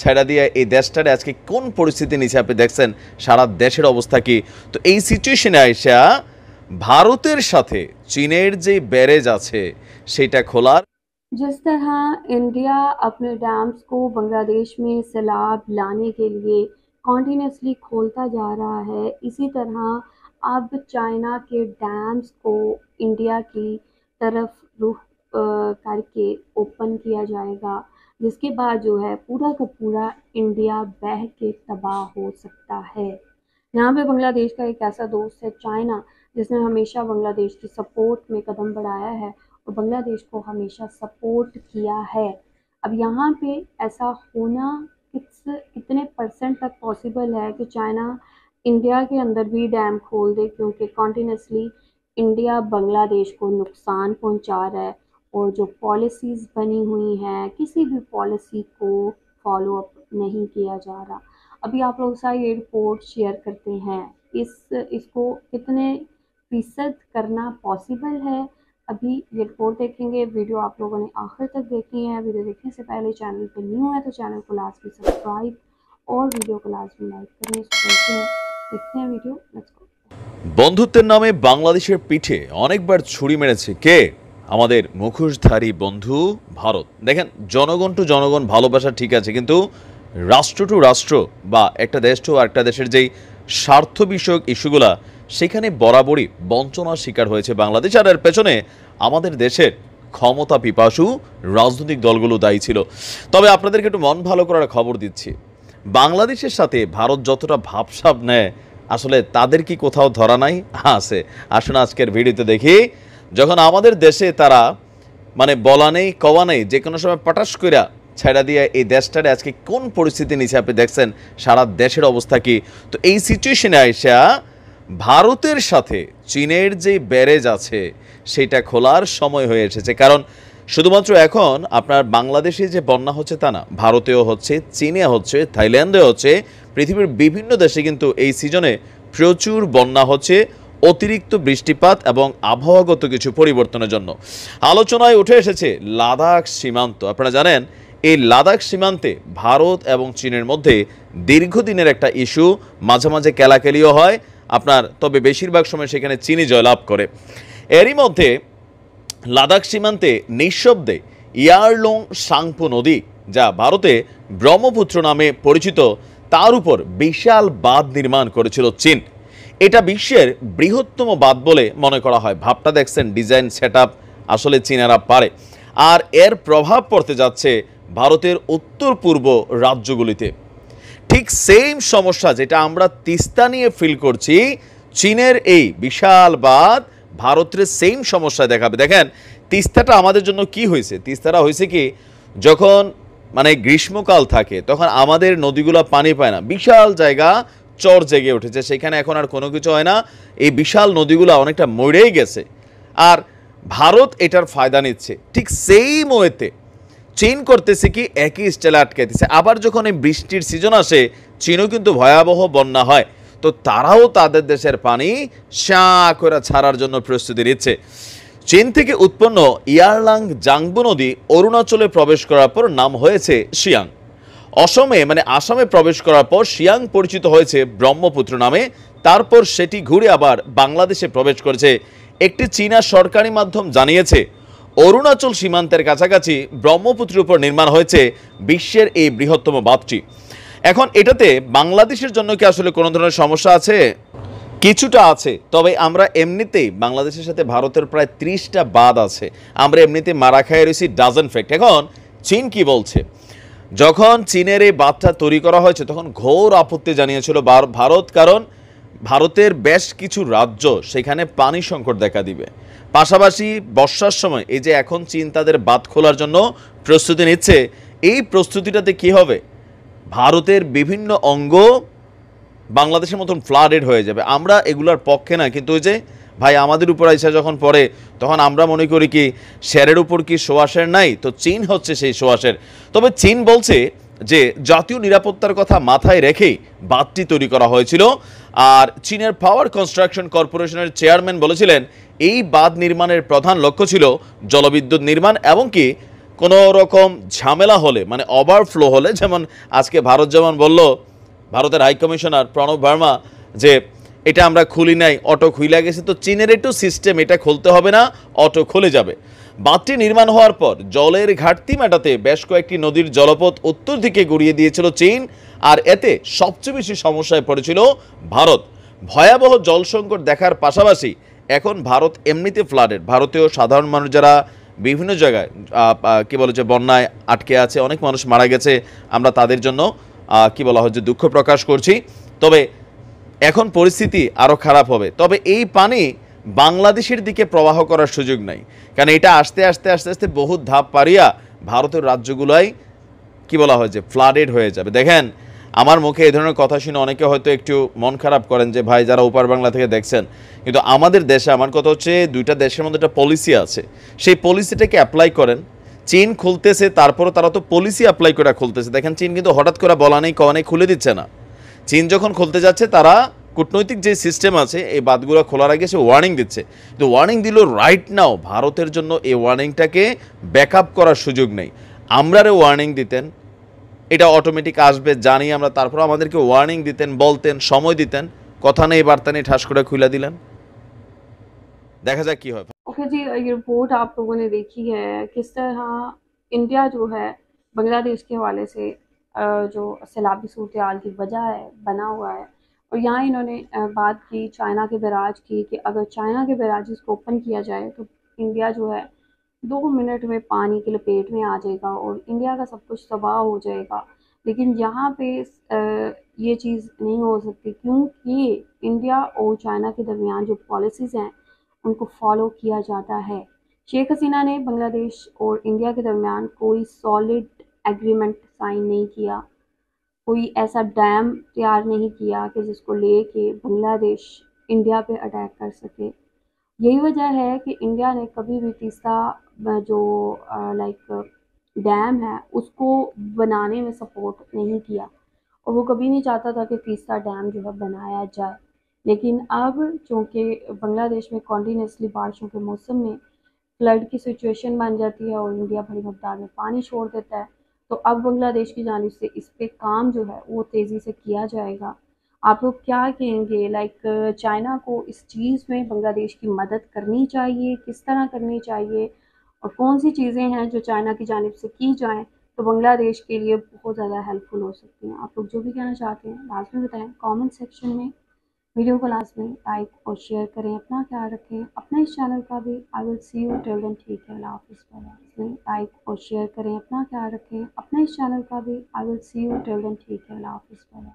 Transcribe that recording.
ছাইড়া দিয়ে এই দেশটার আজকে কোন পরিস্থিতি নিচে আপনি দেখছেন সারা দেশের অবস্থা কি তো এই সিচুয়েশনে আইসা ভারতের সাথে চীনের যে ব্যারেজ जिस तरह इंडिया अपने डैम्स को बांग्लादेश में सैलाब लाने के लिए कॉन्टीन्यूसली खोलता जा रहा है इसी तरह अब चाइना के डैम्स को इंडिया की तरफ रुख करके ओपन किया जाएगा जिसके बाद जो है पूरा का पूरा इंडिया बह के तबाह हो सकता है यहाँ पे बांग्लादेश का एक ऐसा दोस्त है चाइना जिसने हमेशा बांग्लादेश की सपोर्ट में कदम बढ़ाया है और बांग्लादेश को हमेशा सपोर्ट किया है अब यहाँ पे ऐसा होना किस कितने परसेंट तक पॉसिबल है कि चाइना इंडिया के अंदर भी डैम खोल दे क्योंकि कॉन्टीन्यूसली इंडिया बांग्लादेश को नुकसान पहुंचा रहा है और जो पॉलिसीज़ बनी हुई हैं किसी भी पॉलिसी को फॉलो अप नहीं किया जा रहा अभी आप लोग सारी ये रिपोर्ट शेयर करते हैं इस इसको कितने फीसद करना पॉसिबल है अभी ये रिपोर्ट देखेंगे वीडियो आप लोगों ने आखिर तक देखी है वीडियो देखने से पहले चैनल पर न्यू है तो चैनल को लास्ट में सब्सक्राइब और वीडियो को में लाइक करें देखते हैं वीडियो लेट्स गो বন্ধুত্বের নামে বাংলাদেশের পিঠে অনেকবার ছুরি মেরেছে আমাদের মুখোশধারী বন্ধু ভারত দেখেন জনগণ টু জনগণ ভালোবাসা ঠিক আছে কিন্তু রাষ্ট্র টু রাষ্ট্র বা একটা দেশ টু একটা দেশের যেই স্বার্থ বিষয়ক ইস্যুগুলা সেখানে বরাবরই বঞ্চনার শিকার হয়েছে বাংলাদেশ আর এর পেছনে আমাদের দেশের ক্ষমতা পিপাসু রাজনৈতিক দলগুলো দায়ী ছিল তবে আপনাদেরকে একটু মন ভালো করার খবর দিচ্ছি বাংলাদেশের সাথে ভারত যতটা ভাবসাব নেয় আসলে তাদের কি কোথাও ধরা নাই হ্যাঁ, আছে আসুন আজকের ভিডিওতে দেখি যখন আমাদের দেশে তারা মানে বলা নেই কওয়া নেই যে কোনো সময় পটাশ কইরা ছাইড়া দিয়ে এই দেশটারে আজকে কোন পরিস্থিতি নিচে আপনি দেখছেন সারা দেশের অবস্থা কি তো এই সিচুয়েশনে আইসা ভারতের সাথে চীনের যে ব্যারেজ আছে সেটা খোলার সময় হয়ে এসেছে কারণ শুধুমাত্র এখন আপনার বাংলাদেশে যে বন্যা হচ্ছে তা না ভারতেও হচ্ছে চীনে হচ্ছে থাইল্যান্ডে হচ্ছে পৃথিবীর বিভিন্ন দেশে কিন্তু এই সিজনে প্রচুর বন্যা হচ্ছে অতিরিক্ত বৃষ্টিপাত এবং আবহাওয়াগত কিছু পরিবর্তনের জন্য আলোচনায় উঠে এসেছে লাদাখ সীমান্ত আপনারা জানেন এই লাদাখ সীমান্তে ভারত এবং চীনের মধ্যে দীর্ঘদিনের একটা ইস্যু মাঝে মাঝে কেলাকেলিও হয় আপনার তবে বেশিরভাগ সময় সেখানে চিনি জয়লাভ করে এরই মধ্যে লাদাখ সীমান্তে নিঃশব্দে ইয়ারলং সাংপু নদী যা ভারতে ব্রহ্মপুত্র নামে পরিচিত তার উপর বিশাল বাঁধ নির্মাণ করেছিল চীন এটা বিশ্বের বৃহত্তম বাদ বলে মনে করা হয় ভাবটা দেখছেন ডিজাইন সেট আসলে চীনারা পারে আর এর প্রভাব পড়তে যাচ্ছে ভারতের উত্তর পূর্ব রাজ্যগুলিতে ঠিক সেম সমস্যা যেটা আমরা তিস্তা নিয়ে ফিল করছি চীনের এই বিশাল বাদ ভারতের সেম সমস্যা দেখাবে দেখেন তিস্তাটা আমাদের জন্য কি হয়েছে তিস্তাটা হয়েছে কি যখন মানে গ্রীষ্মকাল থাকে তখন আমাদের নদীগুলো পানি পায় না বিশাল জায়গা চর জেগে উঠেছে সেখানে এখন আর কোনো কিছু হয় না এই বিশাল নদীগুলো অনেকটা মরেই গেছে আর ভারত এটার ফায়দা নিচ্ছে ঠিক সেই ময়েতে চীন করতেছে কি একই স্টেলে আটকে দিচ্ছে আবার যখন এই বৃষ্টির সিজন আসে চীনও কিন্তু ভয়াবহ বন্যা হয় তো তারাও তাদের দেশের পানি শাঁ করে ছাড়ার জন্য প্রস্তুতি নিচ্ছে চীন থেকে উৎপন্ন ইয়ারলাং জাংবু নদী অরুণাচলে প্রবেশ করার পর নাম হয়েছে শিয়াং অসমে মানে আসামে প্রবেশ করার পর শিয়াং পরিচিত হয়েছে ব্রহ্মপুত্র নামে তারপর সেটি ঘুরে আবার বাংলাদেশে প্রবেশ করেছে একটি চীনা সরকারি মাধ্যম জানিয়েছে অরুণাচল সীমান্তের কাছাকাছি ব্রহ্মপুত্রের উপর নির্মাণ হয়েছে বিশ্বের এই বৃহত্তম বাঁধটি এখন এটাতে বাংলাদেশের জন্য কি আসলে কোনো ধরনের সমস্যা আছে কিছুটা আছে তবে আমরা এমনিতেই বাংলাদেশের সাথে ভারতের প্রায় ত্রিশটা বাদ আছে আমরা এমনিতে মারা খাই রয়েছি ডাজন ফ্যাক্ট এখন চীন কি বলছে যখন চীনের এই বাঁধটা তৈরি করা হয়েছে তখন ঘোর আপত্তি জানিয়েছিল ভারত কারণ ভারতের বেশ কিছু রাজ্য সেখানে পানি সংকট দেখা দিবে পাশাপাশি বর্ষার সময় এই যে এখন চীন তাদের বাঁধ খোলার জন্য প্রস্তুতি নিচ্ছে এই প্রস্তুতিটাতে কি হবে ভারতের বিভিন্ন অঙ্গ বাংলাদেশের মতন ফ্লাডেড হয়ে যাবে আমরা এগুলার পক্ষে না কিন্তু ওই যে ভাই আমাদের উপর আইসা যখন পড়ে তখন আমরা মনে করি কি শেয়ারের উপর কি সোয়াশের নাই তো চীন হচ্ছে সেই সোয়াশের তবে চীন বলছে যে জাতীয় নিরাপত্তার কথা মাথায় রেখেই বাঁধটি তৈরি করা হয়েছিল আর চীনের পাওয়ার কনস্ট্রাকশন কর্পোরেশনের চেয়ারম্যান বলেছিলেন এই বাঁধ নির্মাণের প্রধান লক্ষ্য ছিল জলবিদ্যুৎ নির্মাণ এবং কি কোনো রকম ঝামেলা হলে মানে ওভারফ্লো হলে যেমন আজকে ভারত যেমন বলল ভারতের হাইকমিশনার প্রণব ভার্মা যে এটা আমরা খুলি নাই অটো খুইলা গেছে তো চীনের একটু সিস্টেম এটা খুলতে হবে না অটো খুলে যাবে বাঁধটি নির্মাণ হওয়ার পর জলের ঘাটতি মেটাতে বেশ কয়েকটি নদীর জলপথ উত্তর দিকে গড়িয়ে দিয়েছিল চীন আর এতে সবচেয়ে বেশি সমস্যায় পড়েছিল ভারত ভয়াবহ জল সংকট দেখার পাশাপাশি এখন ভারত এমনিতে ফ্লাডেড ভারতীয় সাধারণ মানুষ যারা বিভিন্ন জায়গায় কি বলে যে বন্যায় আটকে আছে অনেক মানুষ মারা গেছে আমরা তাদের জন্য কি বলা হয় যে দুঃখ প্রকাশ করছি তবে এখন পরিস্থিতি আরও খারাপ হবে তবে এই পানি বাংলাদেশের দিকে প্রবাহ করার সুযোগ নাই কারণ এটা আস্তে আস্তে আস্তে আস্তে বহু ধাপ পারিয়া ভারতের রাজ্যগুলাই কি বলা হয় যে ফ্লাডেড হয়ে যাবে দেখেন আমার মুখে এই ধরনের কথা শুনে অনেকে হয়তো একটু মন খারাপ করেন যে ভাই যারা উপার বাংলা থেকে দেখছেন কিন্তু আমাদের দেশে আমার কথা হচ্ছে দুইটা দেশের মধ্যে একটা পলিসি আছে সেই পলিসিটাকে অ্যাপ্লাই করেন চীন খুলতেছে তারপরও তারা তো পলিসি অ্যাপ্লাই করে খুলতেছে দেখেন চীন কিন্তু হঠাৎ করে বলা নেই কওয়া নেই খুলে দিচ্ছে না চীন যখন খুলতে যাচ্ছে তারা কূটনৈতিক যে সিস্টেম আছে এই বাদগুলো খোলার আগে সে ওয়ার্নিং দিচ্ছে কিন্তু ওয়ার্নিং দিল রাইট নাও ভারতের জন্য এই ওয়ার্নিংটাকে ব্যাক করার সুযোগ নেই আমরারে ওয়ার্নিং দিতেন এটা অটোমেটিক আসবে জানি আমরা তারপর আমাদেরকে ওয়ার্নিং দিতেন বলতেন সময় দিতেন কথা নেই বার্তা নেই ঠাস করে খুলে দিলেন দেখা যাক কি হয় ওকে জি এই রিপোর্ট আপ लोगों ने देखी है किस तरह इंडिया जो है बांग्लादेश के हवाले जो सैलाबी सूरत हाल की वजह है बना हुआ है और यहाँ इन्होंने बात की चाइना के बराज की कि अगर चाइना के बराज इसको ओपन किया जाए तो इंडिया जो है दो मिनट में पानी की लपेट में आ जाएगा और इंडिया का सब कुछ तबाह हो जाएगा लेकिन यहाँ पे ये चीज़ नहीं हो सकती क्योंकि इंडिया और चाइना के दरमियान जो पॉलिसीज़ हैं उनको फॉलो किया जाता है शेख हसीना ने बांग्लादेश और इंडिया के दरमियान कोई सॉलिड एग्रीमेंट साइन नहीं किया कोई ऐसा डैम तैयार नहीं किया कि जिसको ले के बांग्लादेश इंडिया पे अटैक कर सके यही वजह है कि इंडिया ने कभी भी तीसरा जो लाइक डैम है उसको बनाने में सपोर्ट नहीं किया और वो कभी नहीं चाहता था कि तीसरा डैम जो है बनाया जाए लेकिन अब चूँकि बांग्लादेश में कॉन्टीन्यूसली बारिशों के मौसम में फ्लड की सिचुएशन बन जाती है और इंडिया बड़ी मकदार में पानी छोड़ देता है तो अब बांग्लादेश की जानब से इस पर काम जो है वो तेज़ी से किया जाएगा आप लोग क्या कहेंगे लाइक चाइना को इस चीज़ में बांग्लादेश की मदद करनी चाहिए किस तरह करनी चाहिए और कौन सी चीज़ें हैं जो चाइना की जानब से की जाएँ तो बांग्लादेश के लिए बहुत ज़्यादा हेल्पफुल हो सकती हैं आप लोग जो भी कहना चाहते हैं लास्ट में बताएं कमेंट सेक्शन में वीडियो को लास्ट में लाइक और शेयर करें अपना ख्याल रखें अपने इस चैनल का भी I will see you till end ठीक है अल्लाह हाफिज़ में लाइक और शेयर करें अपना ख्याल रखें अपने इस चैनल का भी I will see you till end ठीक है अल्लाह हाफिज़